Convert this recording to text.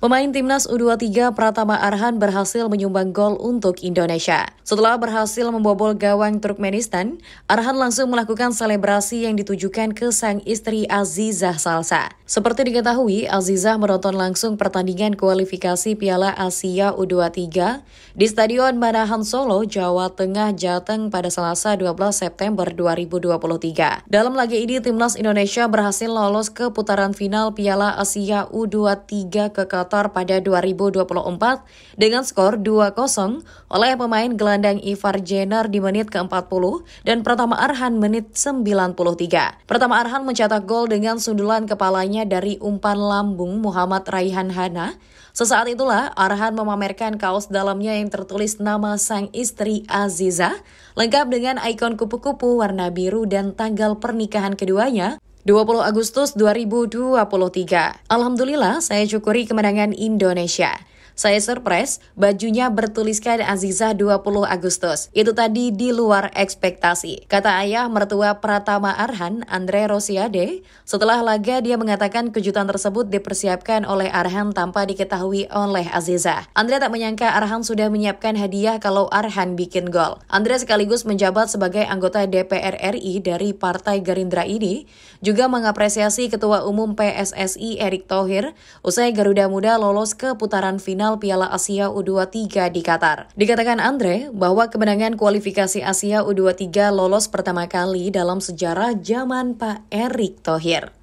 Pemain timnas U23 Pratama Arhan berhasil menyumbang gol untuk Indonesia. Setelah berhasil membobol gawang Turkmenistan, Arhan langsung melakukan selebrasi yang ditujukan ke sang istri Azizah Salsa. Seperti diketahui, Azizah menonton langsung pertandingan kualifikasi Piala Asia U23 di Stadion Manahan Solo, Jawa Tengah, Jateng pada Selasa 12 September 2023. Dalam laga ini, timnas Indonesia berhasil lolos ke putaran final Piala Asia U23 ke Qatar Qatar pada 2024 dengan skor 2-0 oleh pemain gelandang Ivar Jenner di menit ke-40 dan pertama Arhan menit 93. Pertama Arhan mencetak gol dengan sundulan kepalanya dari umpan lambung Muhammad Raihan Hana. Sesaat itulah Arhan memamerkan kaos dalamnya yang tertulis nama sang istri Aziza, lengkap dengan ikon kupu-kupu warna biru dan tanggal pernikahan keduanya 20 Agustus 2023. Alhamdulillah, saya syukuri kemenangan Indonesia. Saya surprise, bajunya bertuliskan Aziza 20 Agustus. Itu tadi di luar ekspektasi. Kata ayah mertua Pratama Arhan, Andre Rosiade, setelah laga dia mengatakan kejutan tersebut dipersiapkan oleh Arhan tanpa diketahui oleh Aziza. Andre tak menyangka Arhan sudah menyiapkan hadiah kalau Arhan bikin gol. Andre sekaligus menjabat sebagai anggota DPR RI dari Partai Gerindra ini, juga mengapresiasi Ketua Umum PSSI Erick Thohir usai Garuda Muda lolos ke putaran final final Piala Asia U23 di Qatar. Dikatakan Andre bahwa kemenangan kualifikasi Asia U23 lolos pertama kali dalam sejarah zaman Pak Erick Thohir.